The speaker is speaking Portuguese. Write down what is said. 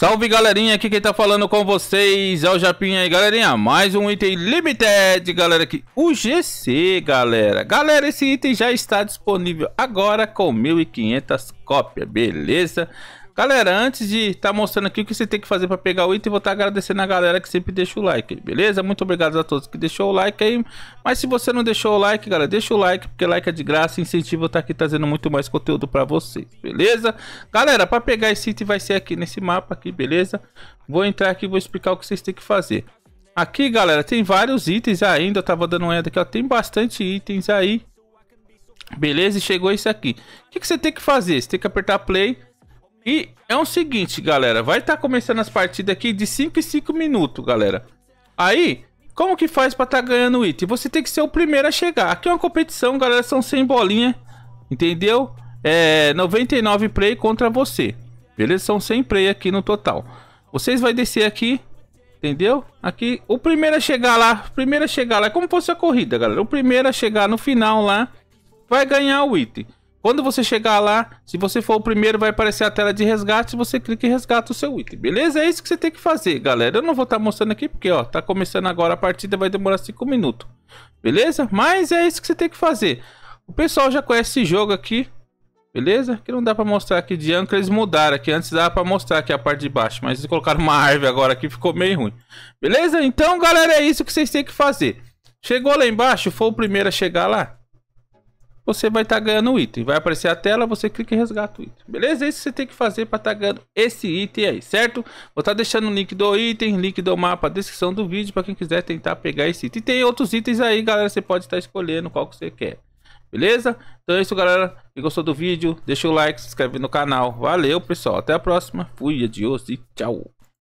Salve galerinha, aqui quem tá falando com vocês é o Japinha aí, galerinha. Mais um item Limited, galera, aqui. O GC, galera. Galera, esse item já está disponível agora com 1.500 cópias, beleza? Galera, antes de estar tá mostrando aqui o que você tem que fazer para pegar o item, vou estar tá agradecendo a galera que sempre deixa o like, beleza? Muito obrigado a todos que deixou o like aí. Mas se você não deixou o like, galera, deixa o like, porque like é de graça, incentivo tá aqui trazendo muito mais conteúdo para vocês, beleza? Galera, para pegar esse item vai ser aqui nesse mapa aqui, beleza? Vou entrar aqui e vou explicar o que vocês têm que fazer. Aqui, galera, tem vários itens ainda, eu tava dando uma olhada aqui, ó, tem bastante itens aí. Beleza? E chegou isso aqui. O que, que você tem que fazer? Você tem que apertar play e é o seguinte, galera. Vai estar tá começando as partidas aqui de 5 em 5 minutos, galera. Aí, como que faz pra estar tá ganhando item? Você tem que ser o primeiro a chegar. Aqui é uma competição, galera. São 100 bolinha, entendeu? É 99 play contra você. Beleza? São 100 play aqui no total. Vocês vão descer aqui, entendeu? Aqui, o primeiro a chegar lá, o primeiro a chegar lá, é como fosse a corrida, galera. O primeiro a chegar no final lá, vai ganhar o item. Quando você chegar lá, se você for o primeiro, vai aparecer a tela de resgate. Você clica e resgata o seu item, beleza? É isso que você tem que fazer, galera. Eu não vou estar tá mostrando aqui porque, ó, tá começando agora a partida, vai demorar 5 minutos, beleza? Mas é isso que você tem que fazer. O pessoal já conhece esse jogo aqui, beleza? Que não dá pra mostrar aqui de âncora, eles mudaram aqui. Antes dava pra mostrar aqui a parte de baixo, mas eles colocaram uma árvore agora aqui, ficou meio ruim, beleza? Então, galera, é isso que vocês têm que fazer. Chegou lá embaixo, foi o primeiro a chegar lá você vai estar tá ganhando o item. Vai aparecer a tela, você clica em resgata o item. Beleza? É isso você tem que fazer para estar tá ganhando esse item aí, certo? Vou estar tá deixando o link do item, link do mapa, a descrição do vídeo para quem quiser tentar pegar esse item. E tem outros itens aí, galera, você pode estar tá escolhendo qual que você quer. Beleza? Então é isso, galera. Se gostou do vídeo, deixa o like, se inscreve no canal. Valeu, pessoal. Até a próxima. Fui, adiós e tchau.